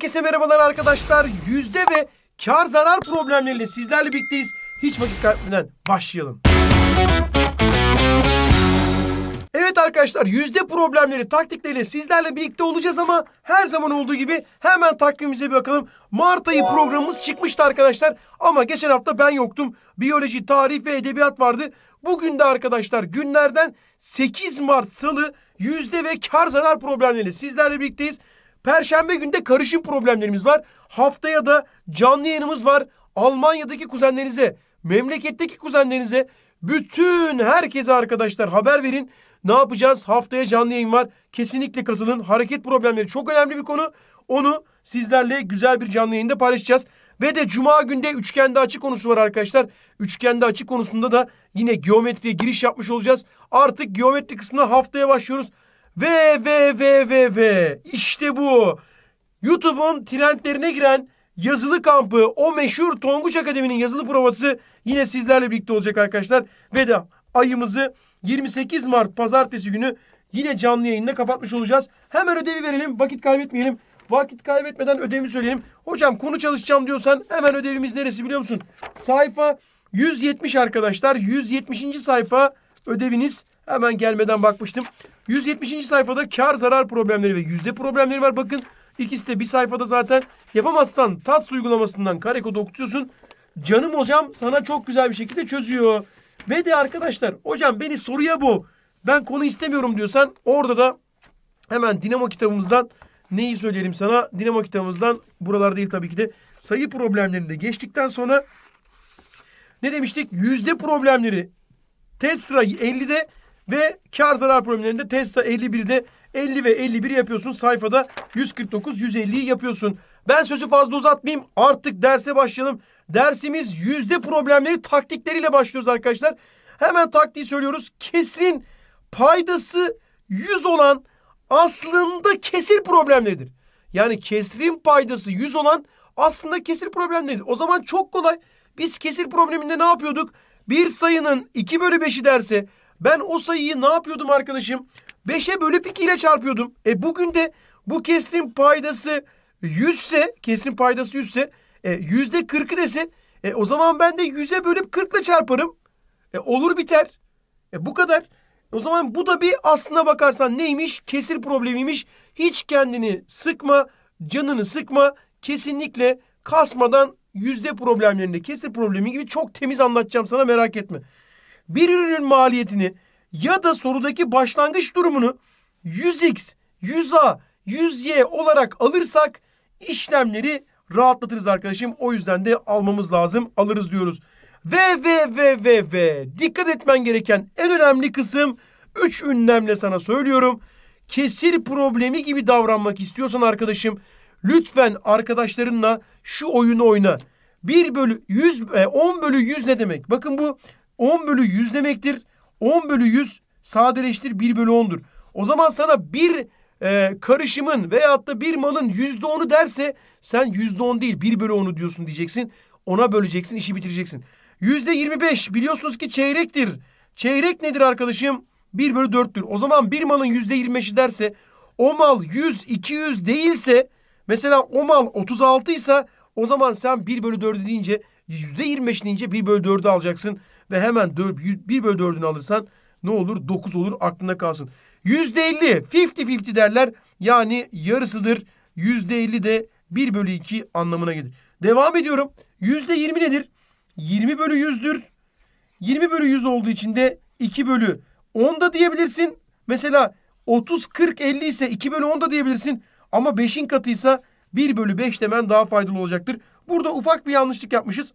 Herkese merhabalar arkadaşlar. Yüzde ve kar zarar problemleriyle sizlerle birlikteyiz. Hiç vakit kaybetmeden başlayalım. Evet arkadaşlar yüzde problemleri taktikleriyle sizlerle birlikte olacağız ama her zaman olduğu gibi hemen takvimimize bir bakalım. Mart ayı programımız çıkmıştı arkadaşlar ama geçen hafta ben yoktum. Biyoloji, tarih ve edebiyat vardı. Bugün de arkadaşlar günlerden 8 Mart salı yüzde ve kar zarar problemleriyle sizlerle birlikteyiz. Perşembe günde karışım problemlerimiz var. Haftaya da canlı yayınımız var. Almanya'daki kuzenlerinize, memleketteki kuzenlerinize, bütün herkese arkadaşlar haber verin. Ne yapacağız? Haftaya canlı yayın var. Kesinlikle katılın. Hareket problemleri çok önemli bir konu. Onu sizlerle güzel bir canlı yayında paylaşacağız. Ve de cuma günde üçgende açı konusu var arkadaşlar. Üçgende açı konusunda da yine geometriye giriş yapmış olacağız. Artık geometri kısmına haftaya başlıyoruz. Ve ve ve ve ve işte bu. YouTube'un trendlerine giren yazılı kampı o meşhur Tonguç Akademi'nin yazılı provası yine sizlerle birlikte olacak arkadaşlar. Ve de ayımızı 28 Mart pazartesi günü yine canlı yayınla kapatmış olacağız. Hemen ödevi verelim vakit kaybetmeyelim. Vakit kaybetmeden ödevimi söyleyelim. Hocam konu çalışacağım diyorsan hemen ödevimiz neresi biliyor musun? Sayfa 170 arkadaşlar. 170. sayfa ödeviniz. Hemen gelmeden bakmıştım. 170. sayfada kar zarar problemleri ve yüzde problemleri var. Bakın ikisi de bir sayfada zaten. Yapamazsan TATS uygulamasından kare kodu okutuyorsun. Canım hocam sana çok güzel bir şekilde çözüyor. Ve de arkadaşlar hocam beni soruya bu. Ben konu istemiyorum diyorsan orada da hemen Dinamo kitabımızdan neyi söyleyelim sana? Dinamo kitabımızdan buralar değil tabii ki de sayı problemlerini de geçtikten sonra ne demiştik? Yüzde problemleri TED sıra 50'de ve kar zarar problemlerinde Tesla 51'de 50 ve 51 yapıyorsun. Sayfada 149 150'yi yapıyorsun. Ben sözü fazla uzatmayayım. Artık derse başlayalım. Dersimiz yüzde problemleri taktikleriyle başlıyoruz arkadaşlar. Hemen taktiği söylüyoruz. Kesrin paydası 100 olan aslında kesir problemleridir. Yani kesrin paydası 100 olan aslında kesir problemleridir. O zaman çok kolay. Biz kesir probleminde ne yapıyorduk? Bir sayının 2 bölü 5'i derse ben o sayıyı ne yapıyordum arkadaşım? 5'e bölüp 2 ile çarpıyordum. E bugün de bu kesrin paydası 100 ise, kesrin paydası 100 ise, e, %40'ı dese, e, o zaman ben de 100'e bölüp 40 ile çarparım. E, olur biter. E, bu kadar. O zaman bu da bir aslına bakarsan neymiş? Kesir problemiymiş. Hiç kendini sıkma, canını sıkma. Kesinlikle kasmadan yüzde problemlerinde kesir problemi gibi çok temiz anlatacağım sana merak etme bir ürünün maliyetini ya da sorudaki başlangıç durumunu 100x, 100a, 100y olarak alırsak işlemleri rahatlatırız arkadaşım. O yüzden de almamız lazım. Alırız diyoruz. Ve ve ve ve ve dikkat etmen gereken en önemli kısım 3 ünlemle sana söylüyorum. Kesir problemi gibi davranmak istiyorsan arkadaşım lütfen arkadaşlarınla şu oyunu oyna. 1 bölü 100, 10 e, bölü 100 ne demek? Bakın bu 10 bölü 100 demektir. 10 bölü 100 sadeleştir 1 bölü 10'dur. O zaman sana bir e, karışımın veyahut da bir malın yüzde onu derse sen yüzde on değil bir bölü onu diyorsun diyeceksin. Ona böleceksin işi bitireceksin. Yüzde yirmi biliyorsunuz ki çeyrektir. Çeyrek nedir arkadaşım? Bir bölü dörttür. O zaman bir malın yüzde yirmi derse o mal 100, 200 değilse mesela o mal 36 ise o zaman sen bir bölü dördü deyince yüzde yirmi ince bir bölü dördü alacaksın. Ve hemen dört, bir bölü dördünü alırsan ne olur? Dokuz olur aklında kalsın. Yüzde elli, fifty fifty derler. Yani yarısıdır. Yüzde elli de bir bölü iki anlamına gelir. Devam ediyorum. Yüzde yirmi nedir? Yirmi bölü yüzdür. Yirmi bölü yüz olduğu için de iki bölü onda diyebilirsin. Mesela 30, 40, 50 ise iki bölü onda diyebilirsin. Ama beşin katıysa bir bölü beş demen daha faydalı olacaktır. Burada ufak bir yanlışlık yapmışız.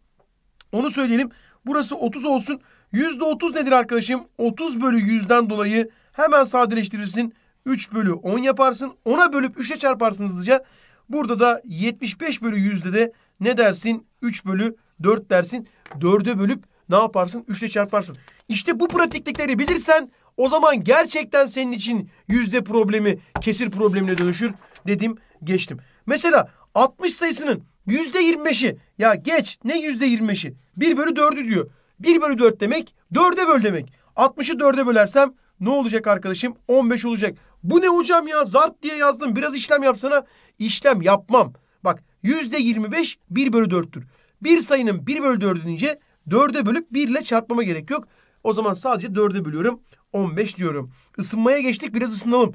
Onu söyleyelim. Burası 30 olsun. %30 nedir arkadaşım? 30 bölü 100'den dolayı hemen sadeleştirirsin. 3 bölü 10 yaparsın. 10'a bölüp 3'e çarparsın hızlıca. Burada da 75 bölü 100'de de ne dersin? 3 bölü 4 dersin. 4'e bölüp ne yaparsın? 3'e çarparsın. İşte bu pratiklikleri bilirsen o zaman gerçekten senin için yüzde problemi kesir problemine dönüşür dedim geçtim. Mesela 60 sayısının Yüzde yirmi Ya geç ne yüzde yirmi Bir bölü dördü diyor. Bir bölü dört demek dörde böl demek. Altmışı dörde bölersem ne olacak arkadaşım? On beş olacak. Bu ne hocam ya? Zart diye yazdım. Biraz işlem yapsana. İşlem yapmam. Bak yüzde yirmi beş bir bölü dörttür. Bir sayının bir bölü dördü deyince dörde bölüp bir ile çarpmama gerek yok. O zaman sadece dörde bölüyorum. 15 diyorum. Isınmaya geçtik biraz ısınalım.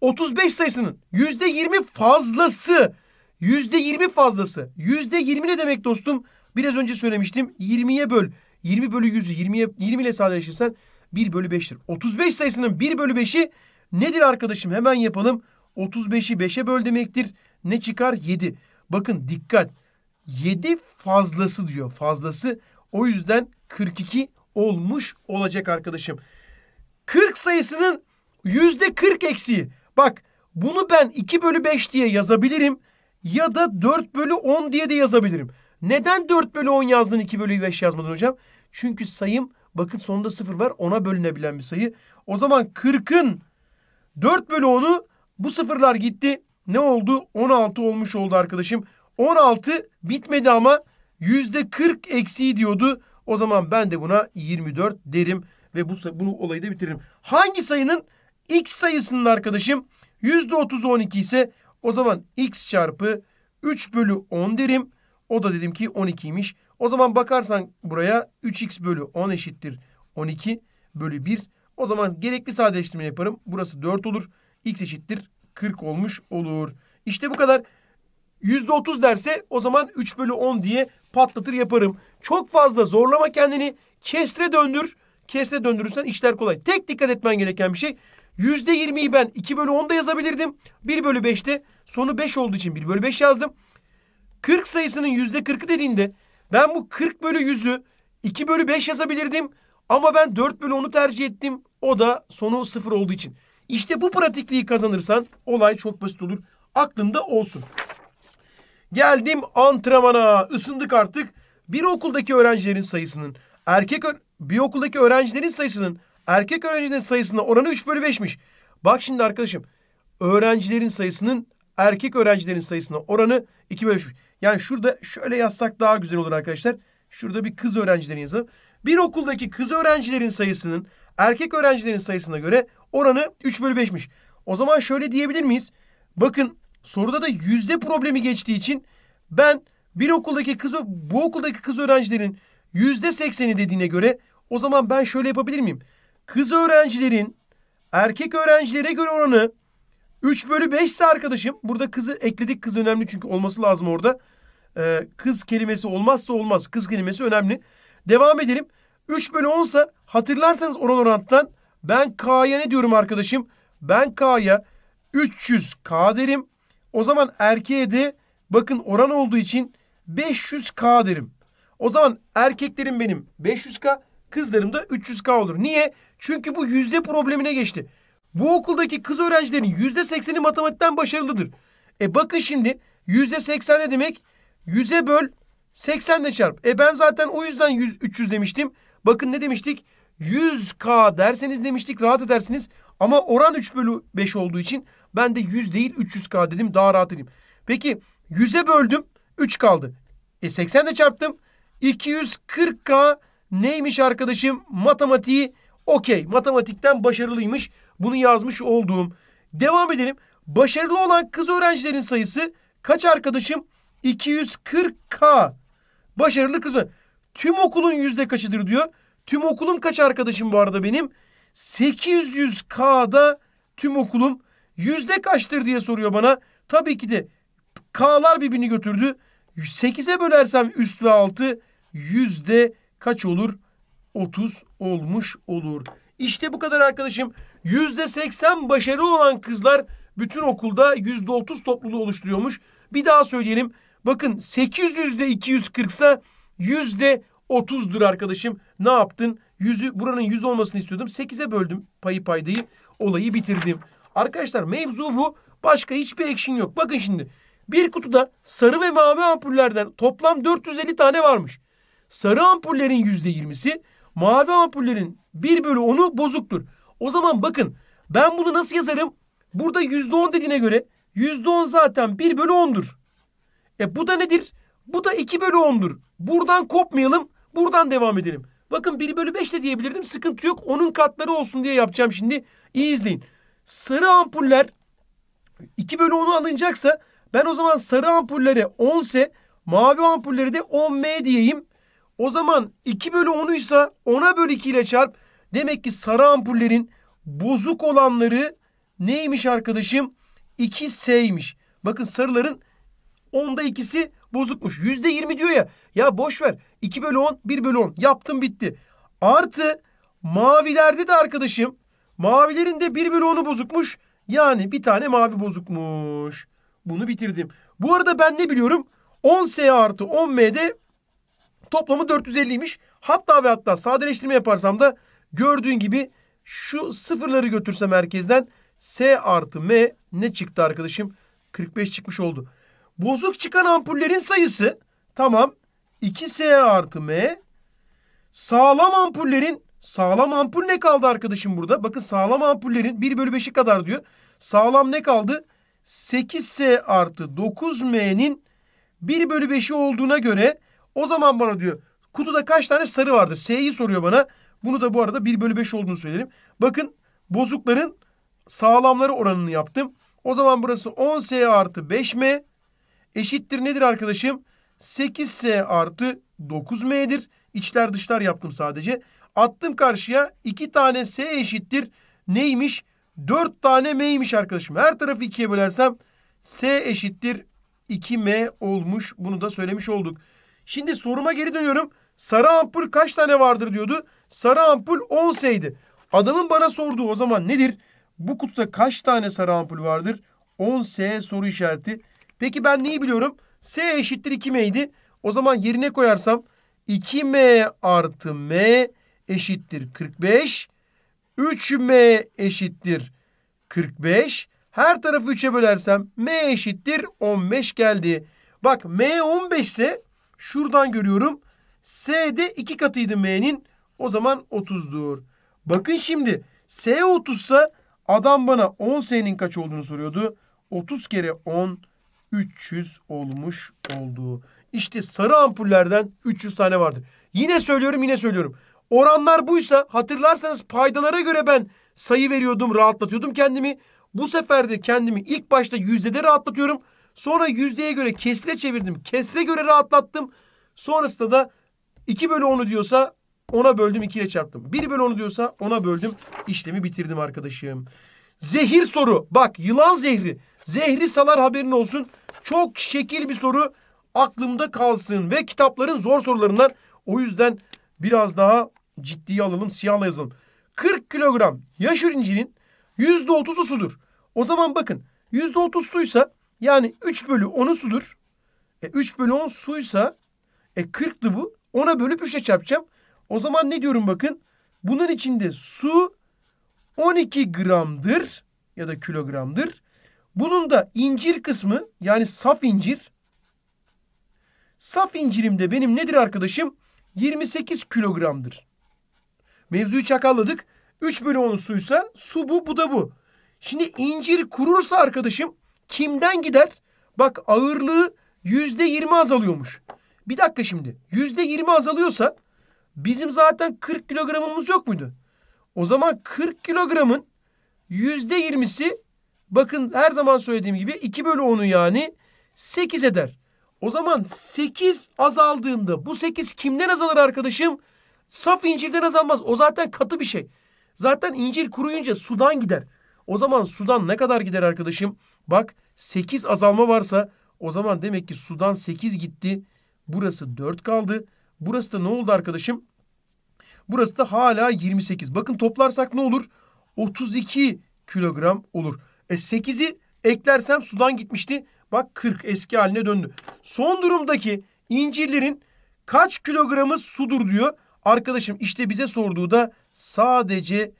35 sayısının yüzde %20 fazlası Yüzde yirmi fazlası. Yüzde yirmi ne demek dostum? Biraz önce söylemiştim. Yirmiye böl. Yirmi bölü yüzü. Yirmiye, yirmi ile sadeleşirsen bir bölü beştir. Otuz beş sayısının bir bölü beşi nedir arkadaşım? Hemen yapalım. Otuz beşi beşe böl demektir. Ne çıkar? Yedi. Bakın dikkat. Yedi fazlası diyor. Fazlası. O yüzden kırk iki olmuş olacak arkadaşım. Kırk sayısının yüzde kırk eksiği. Bak bunu ben iki bölü beş diye yazabilirim ya da 4 bölü 10 diye de yazabilirim. Neden 4 bölü 10 yazdın 2 bölü 5 yazmadın hocam? Çünkü sayım bakın sonunda 0 var 10'a bölünebilen bir sayı. O zaman 40'ın 4 bölü 10'u bu sıfırlar gitti. Ne oldu? 16 olmuş oldu arkadaşım. 16 bitmedi ama yüzde 40 eksiği diyordu. O zaman ben de buna 24 derim ve bu bunu olayı da bitiririm. Hangi sayının x sayısının arkadaşım yüzde 30 12 ise o zaman x çarpı 3 bölü 10 derim. O da dedim ki 12'ymiş. O zaman bakarsan buraya 3x bölü 10 eşittir 12 bölü 1. O zaman gerekli sadeleştirme yaparım. Burası 4 olur. x eşittir 40 olmuş olur. İşte bu kadar. %30 derse o zaman 3 bölü 10 diye patlatır yaparım. Çok fazla zorlama kendini. Kesre döndür. Kesre döndürürsen işler kolay. Tek dikkat etmen gereken bir şey %20'yi ben 2 bölü 10'da yazabilirdim. 1 bölü 5'te sonu 5 olduğu için 1 bölü 5 yazdım. 40 sayısının %40'ı dediğinde ben bu 40 bölü 100'ü 2 bölü 5 yazabilirdim. Ama ben 4 bölü 10'u tercih ettim. O da sonu 0 olduğu için. İşte bu pratikliği kazanırsan olay çok basit olur. Aklında olsun. Geldim antrenmana. Isındık artık. Bir okuldaki öğrencilerin sayısının erkek bir okuldaki öğrencilerin sayısının Erkek öğrencilerin sayısında oranı 3 bölü 5'miş. Bak şimdi arkadaşım öğrencilerin sayısının erkek öğrencilerin sayısına oranı 2 bölü 5. Yani şurada şöyle yazsak daha güzel olur arkadaşlar. Şurada bir kız öğrencilerin yazalım. Bir okuldaki kız öğrencilerin sayısının erkek öğrencilerin sayısına göre oranı 3 bölü 5'miş. O zaman şöyle diyebilir miyiz? Bakın soruda da yüzde problemi geçtiği için ben bir okuldaki kız bu okuldaki kız öğrencilerin yüzde sekseni dediğine göre o zaman ben şöyle yapabilir miyim? kız öğrencilerin erkek öğrencilere göre oranı 3 bölü 5 ise arkadaşım. Burada kızı ekledik. Kız önemli çünkü olması lazım orada. Ee, kız kelimesi olmazsa olmaz. Kız kelimesi önemli. Devam edelim. 3 bölü 10 ise hatırlarsanız oran oranttan ben K'ya ne diyorum arkadaşım? Ben K'ya 300K derim. O zaman erkeğe de bakın oran olduğu için 500K derim. O zaman erkeklerim benim 500K, Kızlarım da 300K olur. Niye? Çünkü bu yüzde problemine geçti. Bu okuldaki kız öğrencilerin yüzde sekseni matematikten başarılıdır. E bakın şimdi yüzde seksen ne demek? Yüze böl 80 çarp. E ben zaten o yüzden 100, 300 demiştim. Bakın ne demiştik? 100K derseniz demiştik rahat edersiniz. Ama oran 3 bölü 5 olduğu için ben de 100 değil 300K dedim daha rahat edeyim. Peki 100'e böldüm 3 kaldı. E 80'le çarptım. 240K Neymiş arkadaşım? Matematiği okey. Matematikten başarılıymış. Bunu yazmış olduğum. Devam edelim. Başarılı olan kız öğrencilerin sayısı kaç arkadaşım? 240K. Başarılı kız. Tüm okulun yüzde kaçıdır diyor. Tüm okulum kaç arkadaşım bu arada benim? 800K'da tüm okulum yüzde kaçtır diye soruyor bana. Tabii ki de K'lar birbirini götürdü. 8'e bölersem üst ve altı yüzde kaç olur? 30 olmuş olur. İşte bu kadar arkadaşım. Yüzde seksen başarılı olan kızlar bütün okulda yüzde otuz topluluğu oluşturuyormuş. Bir daha söyleyelim. Bakın 800'de 240 ise yüzde 30'dur arkadaşım. Ne yaptın? Yüzü, buranın 100 olmasını istiyordum. 8'e böldüm payı paydayı. Olayı bitirdim. Arkadaşlar mevzu bu. Başka hiçbir ekşin yok. Bakın şimdi. Bir kutuda sarı ve mavi ampullerden toplam 450 tane varmış. Sarı ampullerin yüzde yirmisi, mavi ampullerin bir bölü onu bozuktur. O zaman bakın ben bunu nasıl yazarım? Burada yüzde on dediğine göre yüzde on zaten bir bölü ondur. E bu da nedir? Bu da iki bölü ondur. Buradan kopmayalım, buradan devam edelim. Bakın bir bölü beş de diyebilirdim. Sıkıntı yok. Onun katları olsun diye yapacağım şimdi. İyi izleyin. Sarı ampuller 2 bölü 10'u alınacaksa ben o zaman sarı ampulleri 10 ise mavi ampulleri de 10M diyeyim. O zaman 2 bölü 10'uysa 10'a bölü 2 ile çarp. Demek ki sarı ampullerin bozuk olanları neymiş arkadaşım? 2S'ymiş. Bakın sarıların 10'da ikisi bozukmuş. Yüzde 20 diyor ya. Ya boş ver. 2 bölü 10, 1 bölü 10. Yaptım bitti. Artı mavilerde de arkadaşım. Mavilerin de 1 bölü 10'u bozukmuş. Yani bir tane mavi bozukmuş. Bunu bitirdim. Bu arada ben ne biliyorum? 10S artı 10M'de Toplamı 450'ymiş. Hatta ve hatta sadeleştirme yaparsam da gördüğün gibi şu sıfırları götürse merkezden S artı M ne çıktı arkadaşım? 45 çıkmış oldu. Bozuk çıkan ampullerin sayısı tamam 2S artı M. Sağlam ampullerin sağlam ampul ne kaldı arkadaşım burada? Bakın sağlam ampullerin 1 bölü 5'i kadar diyor. Sağlam ne kaldı? 8S artı 9M'nin 1 bölü 5'i olduğuna göre o zaman bana diyor kutuda kaç tane sarı vardır? S'yi soruyor bana. Bunu da bu arada 1 bölü 5 olduğunu söyleyelim. Bakın bozukların sağlamları oranını yaptım. O zaman burası 10S artı 5M eşittir nedir arkadaşım? 8S artı 9M'dir. İçler dışlar yaptım sadece. Attım karşıya 2 tane S eşittir. Neymiş? 4 tane M'ymiş arkadaşım. Her tarafı 2'ye bölersem S eşittir 2M olmuş. Bunu da söylemiş olduk. Şimdi soruma geri dönüyorum. Sarı ampul kaç tane vardır diyordu. Sarı ampul 10 seydi. Adamın bana sorduğu o zaman nedir? Bu kutuda kaç tane sarı ampul vardır? 10S soru işareti. Peki ben neyi biliyorum? S eşittir 2M'ydi. O zaman yerine koyarsam 2M artı M eşittir 45. 3M eşittir 45. Her tarafı 3'e bölersem M eşittir 15 geldi. Bak M 15 ise Şuradan görüyorum. S de iki katıydı M'nin. O zaman 30'dur. Bakın şimdi S 30 ise adam bana 10S'nin kaç olduğunu soruyordu. 30 kere 10 300 olmuş oldu. İşte sarı ampullerden 300 tane vardır. Yine söylüyorum yine söylüyorum. Oranlar buysa hatırlarsanız paydalara göre ben sayı veriyordum rahatlatıyordum kendimi. Bu sefer de kendimi ilk başta yüzdede rahatlatıyorum. Sonra yüzdeye göre kesre çevirdim. Kesre göre rahatlattım. Sonrasında da 2 bölü 10'u diyorsa 10'a böldüm 2'ye çarptım. 1 bölü 10'u diyorsa 10'a böldüm. İşlemi bitirdim arkadaşım. Zehir soru. Bak yılan zehri. Zehri salar haberin olsun. Çok şekil bir soru aklımda kalsın. Ve kitapların zor sorularından. O yüzden biraz daha ciddiye alalım. Siyahla yazalım. 40 kilogram yaş ürüncinin %30'u sudur. O zaman bakın %30 suysa yani 3 bölü 10'u sudur. E 3 bölü 10 suysa e 40'tı bu. 10'a bölüp 3'e çarpacağım. O zaman ne diyorum bakın. Bunun içinde su 12 gramdır ya da kilogramdır. Bunun da incir kısmı yani saf incir. Saf incirimde benim nedir arkadaşım? 28 kilogramdır. Mevzuyu çakalladık. 3 bölü 10 suysa su bu bu da bu. Şimdi incir kurursa arkadaşım kimden gider? Bak ağırlığı yüzde yirmi azalıyormuş. Bir dakika şimdi. Yüzde yirmi azalıyorsa bizim zaten 40 kilogramımız yok muydu? O zaman 40 kilogramın yüzde yirmisi bakın her zaman söylediğim gibi 2 bölü 10'u yani 8 eder. O zaman 8 azaldığında bu 8 kimden azalır arkadaşım? Saf incirden azalmaz. O zaten katı bir şey. Zaten incir kuruyunca sudan gider. O zaman sudan ne kadar gider arkadaşım? Bak 8 azalma varsa o zaman demek ki sudan 8 gitti. Burası 4 kaldı. Burası da ne oldu arkadaşım? Burası da hala 28. Bakın toplarsak ne olur? 32 kilogram olur. E 8'i eklersem sudan gitmişti. Bak 40 eski haline döndü. Son durumdaki incirlerin kaç kilogramı sudur diyor. Arkadaşım işte bize sorduğu da sadece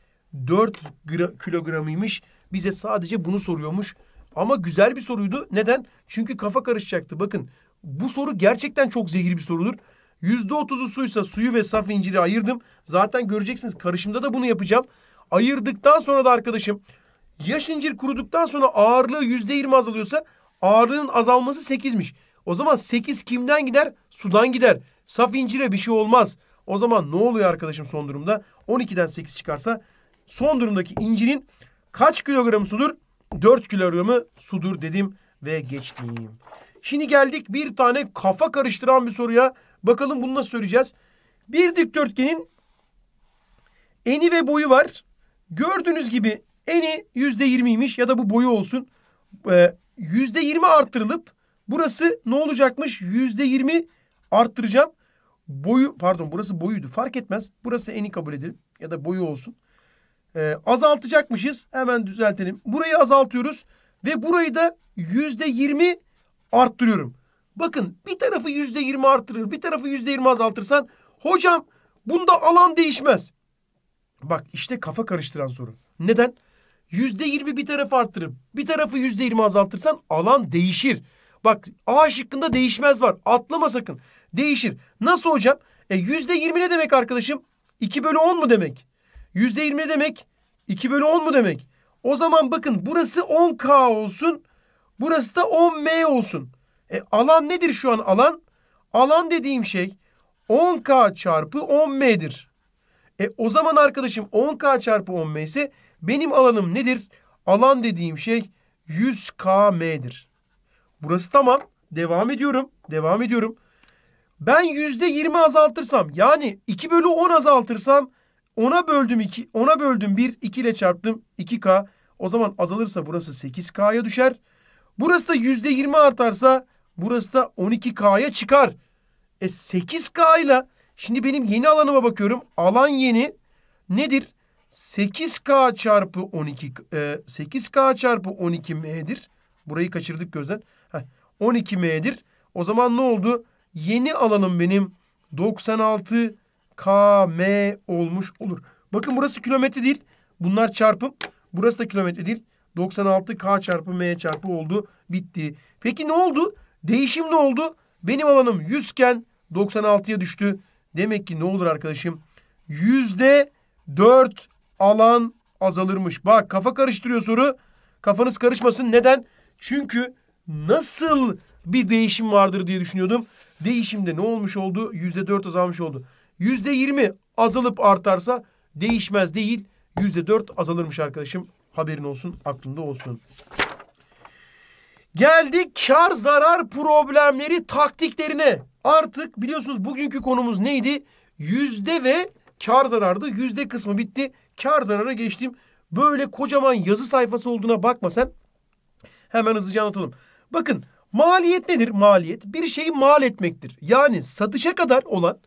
4 kilogramıymış. Bize sadece bunu soruyormuş. Ama güzel bir soruydu. Neden? Çünkü kafa karışacaktı. Bakın bu soru gerçekten çok zehir bir sorudur. Yüzde otuzu suysa suyu ve saf inciri ayırdım. Zaten göreceksiniz karışımda da bunu yapacağım. Ayırdıktan sonra da arkadaşım yaş incir kuruduktan sonra ağırlığı yüzde yirmi azalıyorsa ağırlığın azalması sekizmiş. O zaman sekiz kimden gider? Sudan gider. Saf incire bir şey olmaz. O zaman ne oluyor arkadaşım son durumda? On 12'den sekiz çıkarsa son durumdaki incirin kaç kilogramı sudur? 4 kilogramı sudur dedim ve geçtim. Şimdi geldik bir tane kafa karıştıran bir soruya. Bakalım bunu nasıl söyleyeceğiz? Bir dikdörtgenin eni ve boyu var. Gördüğünüz gibi eni yüzde yirmiymiş ya da bu boyu olsun. Ee, yüzde yirmi arttırılıp burası ne olacakmış? Yüzde yirmi arttıracağım. Boyu pardon burası boyuydu fark etmez. Burası eni kabul edelim ya da boyu olsun e, azaltacakmışız. Hemen düzeltelim. Burayı azaltıyoruz ve burayı da yüzde yirmi arttırıyorum. Bakın bir tarafı yüzde yirmi arttırır bir tarafı yüzde yirmi azaltırsan hocam bunda alan değişmez. Bak işte kafa karıştıran soru. Neden? Yüzde yirmi bir tarafı arttırıp bir tarafı yüzde yirmi azaltırsan alan değişir. Bak A şıkkında değişmez var. Atlama sakın. Değişir. Nasıl hocam? E yüzde yirmi ne demek arkadaşım? 2 bölü 10 mu demek? Yüzde yirmi demek? 2 bölü 10 mu demek? O zaman bakın burası 10K olsun. Burası da 10M olsun. E, alan nedir şu an alan? Alan dediğim şey 10K çarpı 10M'dir. E, o zaman arkadaşım 10K çarpı 10M ise benim alanım nedir? Alan dediğim şey 100KM'dir. Burası tamam. Devam ediyorum. Devam ediyorum. Ben %20 azaltırsam yani 2 bölü 10 azaltırsam 10'a böldüm 2, 10'a böldüm 1, 2 ile çarptım 2K. O zaman azalırsa burası 8K'ya düşer. Burası da %20 artarsa burası da 12K'ya çıkar. E 8K ile şimdi benim yeni alanıma bakıyorum. Alan yeni nedir? 8K çarpı 12 e, 8K çarpı 12M'dir. Burayı kaçırdık gözden. Heh, 12M'dir. O zaman ne oldu? Yeni alanım benim 96 KM olmuş olur. Bakın burası kilometre değil. Bunlar çarpım. Burası da kilometre değil. 96 K çarpı M çarpı oldu. Bitti. Peki ne oldu? Değişim ne oldu? Benim alanım 100 iken 96'ya düştü. Demek ki ne olur arkadaşım? 4 alan azalırmış. Bak kafa karıştırıyor soru. Kafanız karışmasın. Neden? Çünkü nasıl bir değişim vardır diye düşünüyordum. Değişimde ne olmuş oldu? %4 azalmış oldu yüzde yirmi azalıp artarsa değişmez değil. Yüzde dört azalırmış arkadaşım. Haberin olsun, aklında olsun. Geldik kar zarar problemleri taktiklerine. Artık biliyorsunuz bugünkü konumuz neydi? Yüzde ve kar zarardı. Yüzde kısmı bitti. Kar zarara geçtim. Böyle kocaman yazı sayfası olduğuna bakma sen. Hemen hızlıca anlatalım. Bakın maliyet nedir? Maliyet bir şeyi mal etmektir. Yani satışa kadar olan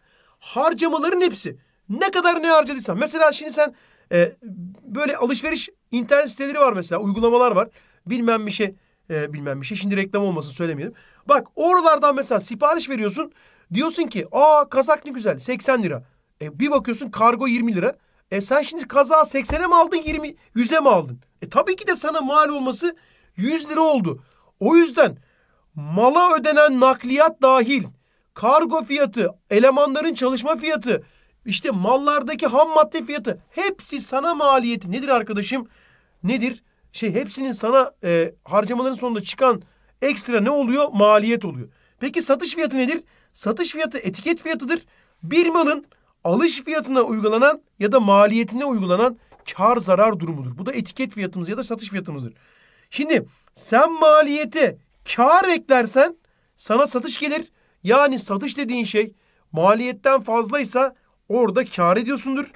harcamaların hepsi. Ne kadar ne harcadıysan. Mesela şimdi sen e, böyle alışveriş internet siteleri var mesela. Uygulamalar var. Bilmem bir şey. E, bilmem bir şey. Şimdi reklam olmasın söylemeyelim. Bak oralardan mesela sipariş veriyorsun. Diyorsun ki aa kazak ne güzel 80 lira. E, bir bakıyorsun kargo 20 lira. E sen şimdi kaza 80'e mi aldın 20 100'e mi aldın? E tabii ki de sana mal olması 100 lira oldu. O yüzden mala ödenen nakliyat dahil kargo fiyatı, elemanların çalışma fiyatı, işte mallardaki ham madde fiyatı hepsi sana maliyeti nedir arkadaşım? Nedir? Şey hepsinin sana e, harcamaların sonunda çıkan ekstra ne oluyor? Maliyet oluyor. Peki satış fiyatı nedir? Satış fiyatı etiket fiyatıdır. Bir malın alış fiyatına uygulanan ya da maliyetine uygulanan kar zarar durumudur. Bu da etiket fiyatımız ya da satış fiyatımızdır. Şimdi sen maliyete kar eklersen sana satış gelir. Yani satış dediğin şey maliyetten fazlaysa orada kar ediyorsundur.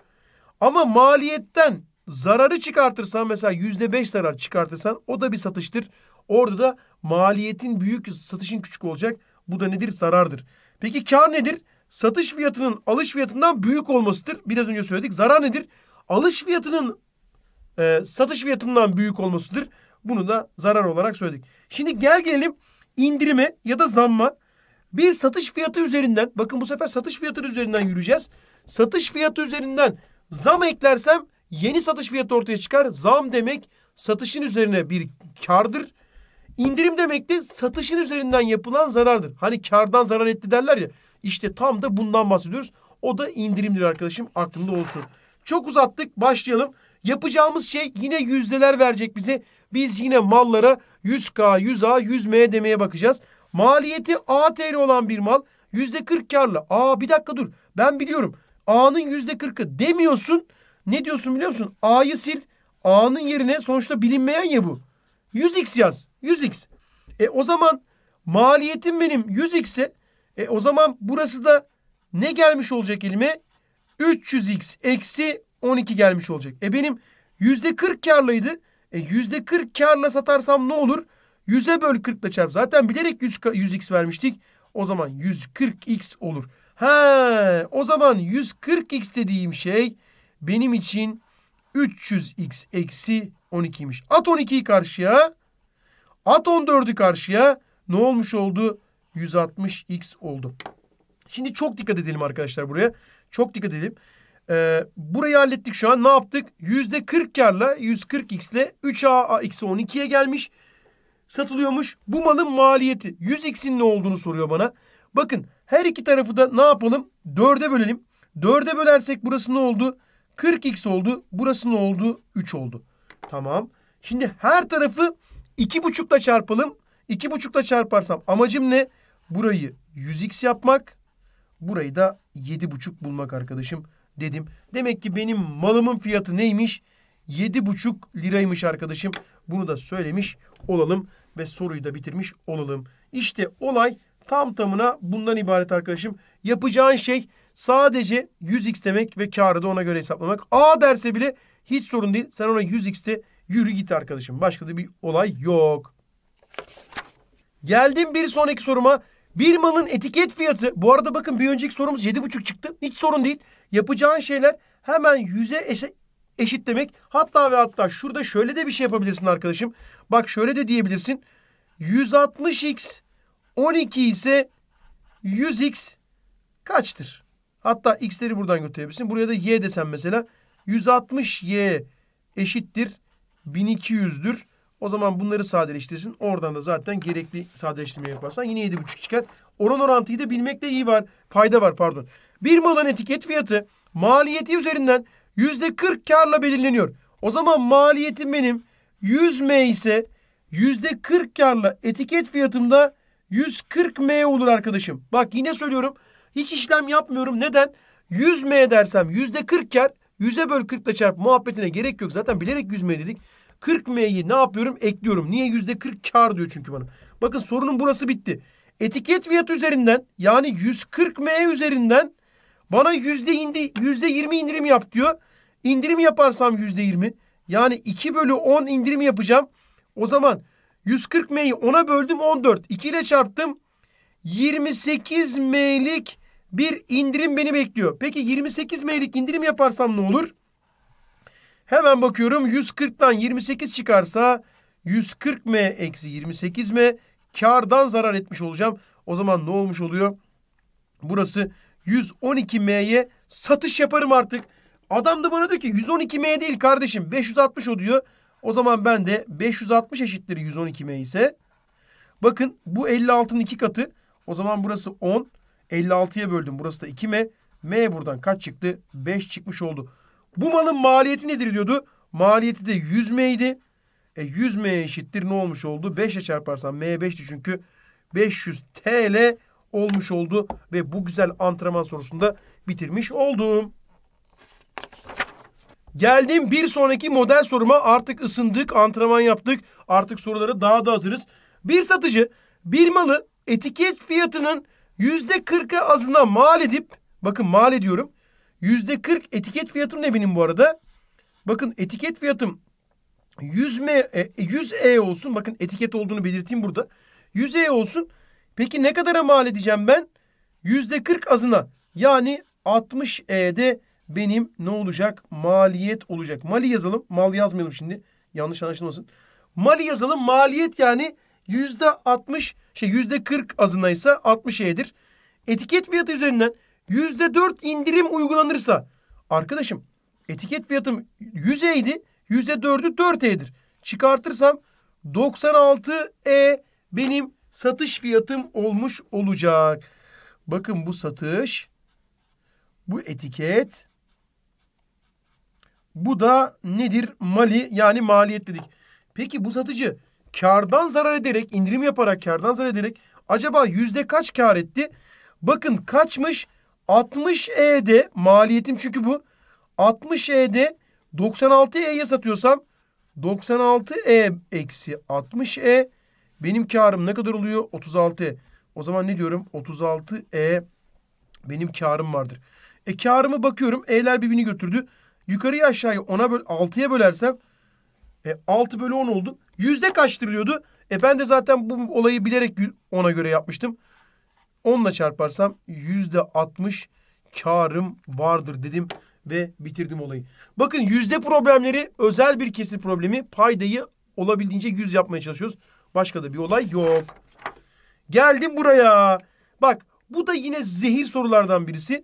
Ama maliyetten zararı çıkartırsan mesela yüzde beş zarar çıkartırsan o da bir satıştır. Orada da maliyetin büyük satışın küçük olacak. Bu da nedir? Zarardır. Peki kar nedir? Satış fiyatının alış fiyatından büyük olmasıdır. Biraz önce söyledik. Zarar nedir? Alış fiyatının e, satış fiyatından büyük olmasıdır. Bunu da zarar olarak söyledik. Şimdi gel gelelim indirime ya da zamma. Bir satış fiyatı üzerinden bakın bu sefer satış fiyatı üzerinden yürüyeceğiz. Satış fiyatı üzerinden zam eklersem yeni satış fiyatı ortaya çıkar. Zam demek satışın üzerine bir kardır. İndirim demek de satışın üzerinden yapılan zarardır. Hani kardan zarar etti derler ya. İşte tam da bundan bahsediyoruz. O da indirimdir arkadaşım aklında olsun. Çok uzattık başlayalım. Yapacağımız şey yine yüzdeler verecek bize. Biz yine mallara 100K, 100A, 100M demeye bakacağız. Maliyeti A TL olan bir mal yüzde kırk karlı. Aa bir dakika dur ben biliyorum. A'nın yüzde kırkı demiyorsun. Ne diyorsun biliyor musun? A'yı sil. A'nın yerine sonuçta bilinmeyen ya bu. 100x yaz. 100x. E o zaman maliyetim benim 100x'e e o zaman burası da ne gelmiş olacak elime? 300x eksi 12 gelmiş olacak. E benim yüzde %40 karlıydı. E yüzde %40 karla satarsam ne olur? 100'e böl 40 ile çarp. Zaten bilerek 100, 100x vermiştik. O zaman 140x olur. He, o zaman 140x dediğim şey benim için 300x eksi 12'ymiş. At 12'yi karşıya. At 14'ü karşıya. Ne olmuş oldu? 160x oldu. Şimdi çok dikkat edelim arkadaşlar buraya. Çok dikkat edelim. Ee, burayı hallettik şu an. Ne yaptık? %40 karla 140x ile 3a x 12'ye gelmiş satılıyormuş. Bu malın maliyeti 100x'in ne olduğunu soruyor bana. Bakın her iki tarafı da ne yapalım? 4'e bölelim. 4'e bölersek burası ne oldu? 40x oldu. Burası ne oldu? 3 oldu. Tamam. Şimdi her tarafı 2,5'la çarpalım. 2,5'la çarparsam amacım ne? Burayı 100x yapmak. Burayı da 7,5 bulmak arkadaşım dedim. Demek ki benim malımın fiyatı neymiş? 7,5 liraymış arkadaşım. Bunu da söylemiş olalım ve soruyu da bitirmiş olalım. İşte olay tam tamına bundan ibaret arkadaşım. Yapacağın şey sadece 100x demek ve karı da ona göre hesaplamak. A derse bile hiç sorun değil. Sen ona 100x'te yürü git arkadaşım. Başka da bir olay yok. Geldim bir sonraki soruma. Bir malın etiket fiyatı. Bu arada bakın bir önceki sorumuz 7,5 çıktı. Hiç sorun değil. Yapacağın şeyler hemen 100'e eşit demek. Hatta ve hatta şurada şöyle de bir şey yapabilirsin arkadaşım. Bak şöyle de diyebilirsin. 160x 12 ise 100x kaçtır? Hatta x'leri buradan götürebilirsin. Buraya da y desen mesela 160y eşittir 1200'dür. O zaman bunları sadeleştirsin. Oradan da zaten gerekli sadeleştirme yaparsan yine 7,5 çıkar. Oran orantıyı da bilmekte iyi var. Fayda var pardon. Bir malın etiket fiyatı maliyeti üzerinden yüzde 40 karla belirleniyor. O zaman maliyetim benim 100 M ise yüzde 40 karla etiket fiyatımda 140 M olur arkadaşım. Bak yine söylüyorum hiç işlem yapmıyorum. Neden? 100 M dersem yüzde 40 kar 100'e böl 40 ile çarp muhabbetine gerek yok. Zaten bilerek 100 M dedik. 40 M'yi ne yapıyorum? Ekliyorum. Niye? Yüzde 40 kar diyor çünkü bana. Bakın sorunun burası bitti. Etiket fiyatı üzerinden yani 140 M üzerinden bana yüzde, indi, yüzde yirmi indirim yap diyor. İndirim yaparsam yüzde yirmi. Yani 2 bölü 10 indirim yapacağım. O zaman 140 M'yi 10'a böldüm 14. 2 ile çarptım. 28 M'lik bir indirim beni bekliyor. Peki 28 M'lik indirim yaparsam ne olur? Hemen bakıyorum 140'tan 28 çıkarsa 140 M eksi 28 M kardan zarar etmiş olacağım. O zaman ne olmuş oluyor? Burası 112M'ye satış yaparım artık. Adam da bana diyor ki 112M değil kardeşim 560 o diyor. O zaman ben de 560 eşittir 112M ise bakın bu 56'nın iki katı. O zaman burası 10. 56'ya böldüm. Burası da 2M. M buradan kaç çıktı? 5 çıkmış oldu. Bu malın maliyeti nedir diyordu. Maliyeti de 100 M idi. E 100 M eşittir ne olmuş oldu? 5'e çarparsam M 5'ti çünkü 500 TL olmuş oldu ve bu güzel antrenman sorusunda bitirmiş oldum. Geldim bir sonraki model soruma artık ısındık, antrenman yaptık. Artık sorulara daha da hazırız. Bir satıcı bir malı etiket fiyatının yüzde kırk'a azına mal edip, bakın mal ediyorum. Yüzde kırk etiket fiyatım ne benim bu arada? Bakın etiket fiyatım 100 M, 100 E olsun. Bakın etiket olduğunu belirteyim burada. 100 E olsun. Peki ne kadara mal edeceğim ben? Yüzde kırk azına yani 60 E'de benim ne olacak? Maliyet olacak. Mali yazalım. Mal yazmayalım şimdi. Yanlış anlaşılmasın. Mali yazalım. Maliyet yani yüzde 60 şey yüzde 40 azına 60 E'dir. Etiket fiyatı üzerinden yüzde 4 indirim uygulanırsa arkadaşım etiket fiyatım 100 E'ydi. Yüzde 4'ü 4 E'dir. Çıkartırsam 96 E benim satış fiyatım olmuş olacak. Bakın bu satış, bu etiket, bu da nedir? Mali yani maliyet dedik. Peki bu satıcı kardan zarar ederek, indirim yaparak kardan zarar ederek acaba yüzde kaç kar etti? Bakın kaçmış? 60 E'de maliyetim çünkü bu. 60 E'de 96 E'ye satıyorsam 96 E eksi 60 E benim karım ne kadar oluyor? 36. O zaman ne diyorum? 36 E benim karım vardır. E karımı bakıyorum. E'ler birbirini götürdü. Yukarıya aşağıya 10'a böl 6'ya bölersem e, 6 bölü 10 oldu. Yüzde kaçtır diyordu. E ben de zaten bu olayı bilerek ona göre yapmıştım. 10'la çarparsam yüzde 60 karım vardır dedim ve bitirdim olayı. Bakın yüzde problemleri özel bir kesit problemi paydayı olabildiğince yüz yapmaya çalışıyoruz. Başka da bir olay yok. Geldim buraya. Bak bu da yine zehir sorulardan birisi.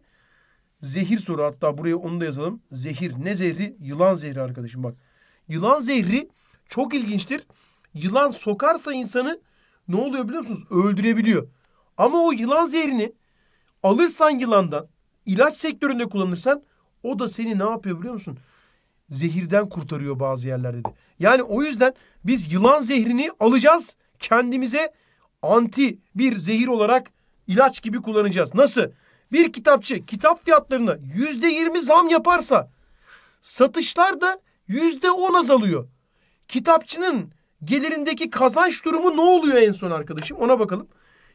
Zehir soru hatta buraya onu da yazalım. Zehir ne zehri? Yılan zehri arkadaşım bak. Yılan zehri çok ilginçtir. Yılan sokarsa insanı ne oluyor biliyor musunuz? Öldürebiliyor. Ama o yılan zehrini alırsan yılandan ilaç sektöründe kullanırsan o da seni ne yapıyor biliyor musun? zehirden kurtarıyor bazı yerlerde dedi. Yani o yüzden biz yılan zehrini alacağız kendimize anti bir zehir olarak ilaç gibi kullanacağız. Nasıl? Bir kitapçı kitap fiyatlarına yüzde yirmi zam yaparsa satışlar da yüzde on azalıyor. Kitapçının gelirindeki kazanç durumu ne oluyor en son arkadaşım ona bakalım.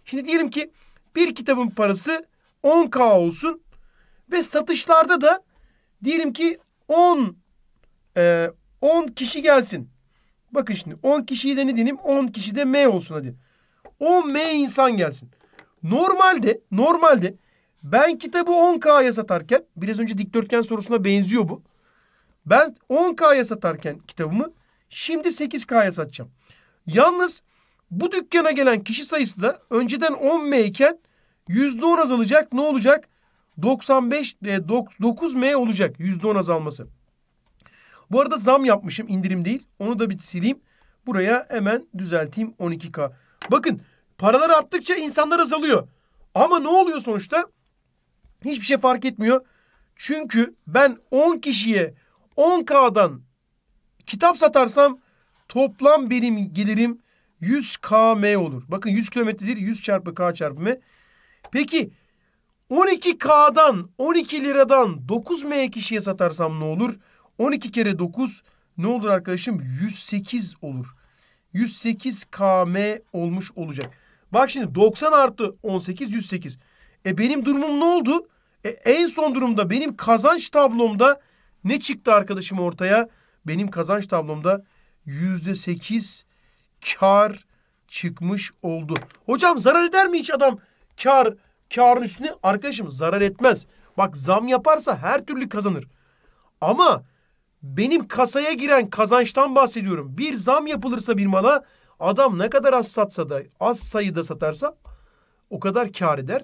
Şimdi diyelim ki bir kitabın parası 10K olsun ve satışlarda da diyelim ki 10 e, ee, 10 kişi gelsin. Bakın şimdi 10 kişiyi de ne diyeyim? 10 kişi de M olsun hadi. 10 M insan gelsin. Normalde, normalde ben kitabı 10K'ya satarken, biraz önce dikdörtgen sorusuna benziyor bu. Ben 10K'ya satarken kitabımı şimdi 8K'ya satacağım. Yalnız bu dükkana gelen kişi sayısı da önceden 10M iken %10 azalacak. Ne olacak? 95, 9M e, olacak %10 azalması. Bu arada zam yapmışım indirim değil. Onu da bir sileyim. Buraya hemen düzelteyim 12K. Bakın paralar arttıkça insanlar azalıyor. Ama ne oluyor sonuçta? Hiçbir şey fark etmiyor. Çünkü ben 10 kişiye 10K'dan kitap satarsam toplam benim gelirim 100 km olur. Bakın 100 kilometredir 100 çarpı k çarpı m. Peki 12K'dan 12 liradan 9M kişiye satarsam ne olur? 12 kere 9 ne olur arkadaşım? 108 olur. 108 km olmuş olacak. Bak şimdi 90 artı 18 108. E benim durumum ne oldu? E en son durumda benim kazanç tablomda ne çıktı arkadaşım ortaya? Benim kazanç tablomda yüzde sekiz kar çıkmış oldu. Hocam zarar eder mi hiç adam kar karın üstüne? Arkadaşım zarar etmez. Bak zam yaparsa her türlü kazanır. Ama benim kasaya giren kazançtan bahsediyorum. Bir zam yapılırsa bir mala adam ne kadar az satsa da az sayıda satarsa o kadar kar eder.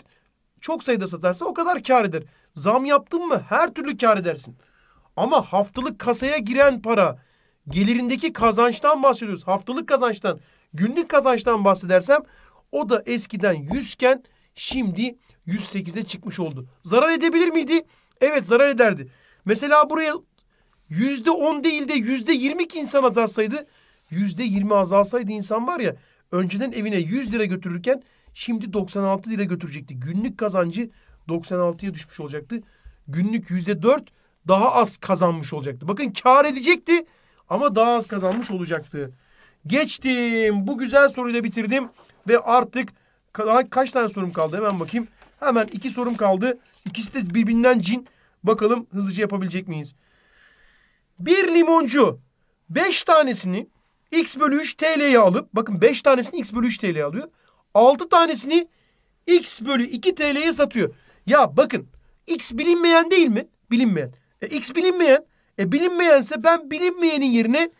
Çok sayıda satarsa o kadar kar eder. Zam yaptın mı her türlü kar edersin. Ama haftalık kasaya giren para gelirindeki kazançtan bahsediyoruz. Haftalık kazançtan, günlük kazançtan bahsedersem o da eskiden 100 iken şimdi 108'e çıkmış oldu. Zarar edebilir miydi? Evet zarar ederdi. Mesela buraya yüzde on değil de yüzde yirmi insan azalsaydı yüzde yirmi azalsaydı insan var ya önceden evine yüz lira götürürken şimdi 96 lira götürecekti. Günlük kazancı 96'ya düşmüş olacaktı. Günlük yüzde dört daha az kazanmış olacaktı. Bakın kar edecekti ama daha az kazanmış olacaktı. Geçtim. Bu güzel soruyu da bitirdim. Ve artık kaç tane sorum kaldı hemen bakayım. Hemen iki sorum kaldı. İkisi de birbirinden cin. Bakalım hızlıca yapabilecek miyiz? bir limoncu 5 tanesini x bölü 3 TL'ye alıp bakın 5 tanesini x bölü 3 TL'ye alıyor. 6 tanesini x bölü 2 TL'ye satıyor. Ya bakın x bilinmeyen değil mi? Bilinmeyen. E, x bilinmeyen. E bilinmeyense ben bilinmeyenin yerine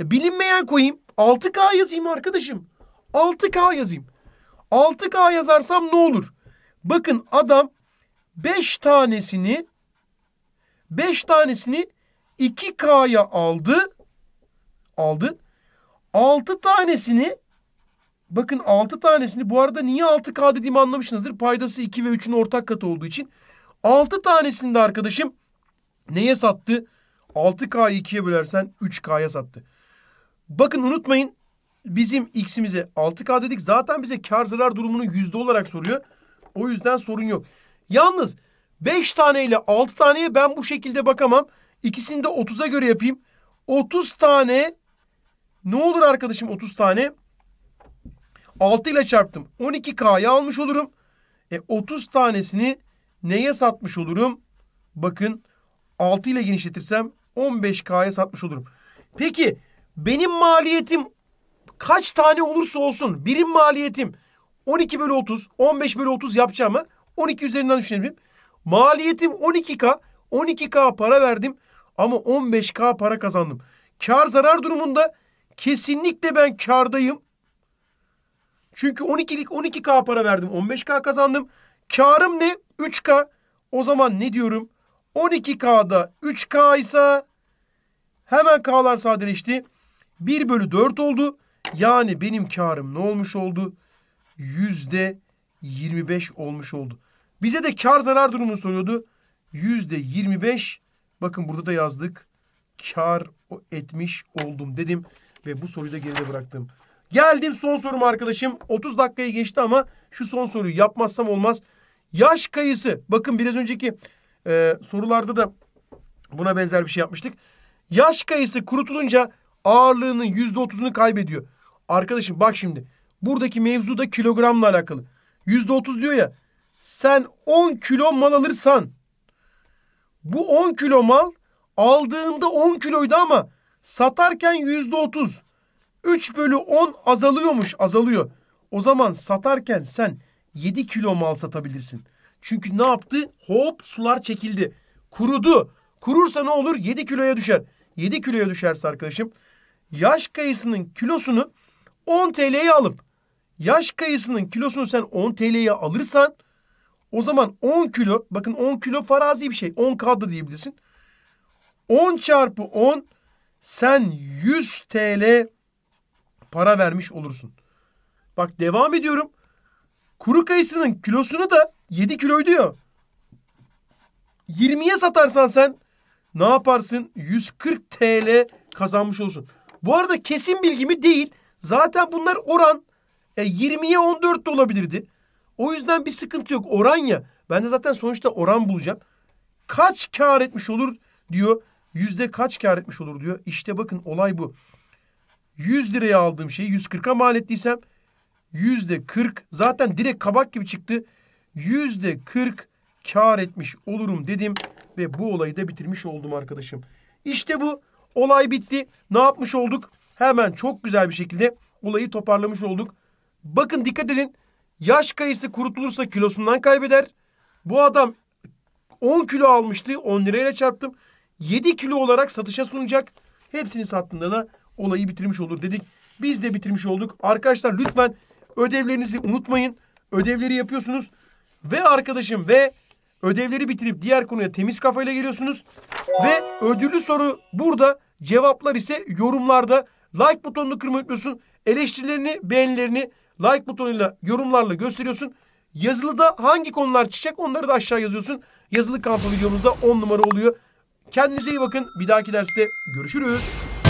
e, bilinmeyen koyayım. 6K yazayım arkadaşım. 6K yazayım. 6K yazarsam ne olur? Bakın adam 5 tanesini 5 tanesini 2K'ya aldı. Aldı. 6 tanesini bakın 6 tanesini bu arada niye 6K dediğimi anlamışsınızdır. Paydası 2 ve 3'ün ortak katı olduğu için. 6 tanesini de arkadaşım neye sattı? 6K'yı 2'ye bölersen 3K'ya sattı. Bakın unutmayın bizim x'imize 6K dedik. Zaten bize kar zarar durumunu yüzde olarak soruyor. O yüzden sorun yok. Yalnız 5 tane ile 6 taneye ben bu şekilde bakamam. İkisini de 30'a göre yapayım. 30 tane ne olur arkadaşım 30 tane? 6 ile çarptım. 12K'ya almış olurum. E 30 tanesini neye satmış olurum? Bakın 6 ile genişletirsem 15K'ya satmış olurum. Peki benim maliyetim kaç tane olursa olsun birim maliyetim 12 bölü 30, 15 bölü 30 yapacağımı 12 üzerinden düşünebilirim. Maliyetim 12K, 12K para verdim. Ama 15K para kazandım. Kar zarar durumunda kesinlikle ben kardayım. Çünkü 12'lik 12K para verdim. 15K kazandım. Karım ne? 3K. O zaman ne diyorum? 12K'da 3K ise hemen K'lar sadeleşti. 1 bölü 4 oldu. Yani benim karım ne olmuş oldu? 25 olmuş oldu. Bize de kar zarar durumunu soruyordu. Yüzde 25 Bakın burada da yazdık. Kar etmiş oldum dedim ve bu soruyu da geride bıraktım. Geldim son sorum arkadaşım. 30 dakikayı geçti ama şu son soruyu yapmazsam olmaz. Yaş kayısı. Bakın biraz önceki e, sorularda da buna benzer bir şey yapmıştık. Yaş kayısı kurutulunca ağırlığının yüzde otuzunu kaybediyor. Arkadaşım bak şimdi. Buradaki mevzu da kilogramla alakalı. Yüzde otuz diyor ya. Sen 10 kilo mal alırsan bu 10 kilo mal aldığında 10 kiloydu ama satarken yüzde 30. 3 bölü 10 azalıyormuş azalıyor. O zaman satarken sen 7 kilo mal satabilirsin. Çünkü ne yaptı? Hop sular çekildi. Kurudu. Kurursa ne olur? 7 kiloya düşer. 7 kiloya düşerse arkadaşım yaş kayısının kilosunu 10 TL'ye alıp yaş kayısının kilosunu sen 10 TL'ye alırsan o zaman 10 kilo bakın 10 kilo farazi bir şey. 10 kaldı diyebilirsin. 10 çarpı 10 sen 100 TL para vermiş olursun. Bak devam ediyorum. Kuru kayısının kilosunu da 7 kiloydu ya. 20'ye satarsan sen ne yaparsın? 140 TL kazanmış olursun. Bu arada kesin bilgimi değil. Zaten bunlar oran e, 20'ye 14 de olabilirdi. O yüzden bir sıkıntı yok. Oran ya. Ben de zaten sonuçta oran bulacağım. Kaç kar etmiş olur diyor. Yüzde kaç kar etmiş olur diyor. İşte bakın olay bu. 100 liraya aldığım şeyi 140'a mal ettiysem yüzde 40 zaten direkt kabak gibi çıktı. Yüzde 40 kar etmiş olurum dedim ve bu olayı da bitirmiş oldum arkadaşım. İşte bu olay bitti. Ne yapmış olduk? Hemen çok güzel bir şekilde olayı toparlamış olduk. Bakın dikkat edin. Yaş kayısı kurutulursa kilosundan kaybeder. Bu adam 10 kilo almıştı. 10 lirayla çarptım. 7 kilo olarak satışa sunacak. Hepsini sattığında da olayı bitirmiş olur dedik. Biz de bitirmiş olduk. Arkadaşlar lütfen ödevlerinizi unutmayın. Ödevleri yapıyorsunuz. Ve arkadaşım ve ödevleri bitirip diğer konuya temiz kafayla geliyorsunuz. Ve ödüllü soru burada. Cevaplar ise yorumlarda. Like butonunu kırmayı unutmuyorsun. Eleştirilerini, beğenilerini like butonuyla yorumlarla gösteriyorsun. Yazılıda hangi konular çıkacak onları da aşağı yazıyorsun. Yazılı kampı videomuzda 10 numara oluyor. Kendinize iyi bakın. Bir dahaki derste görüşürüz.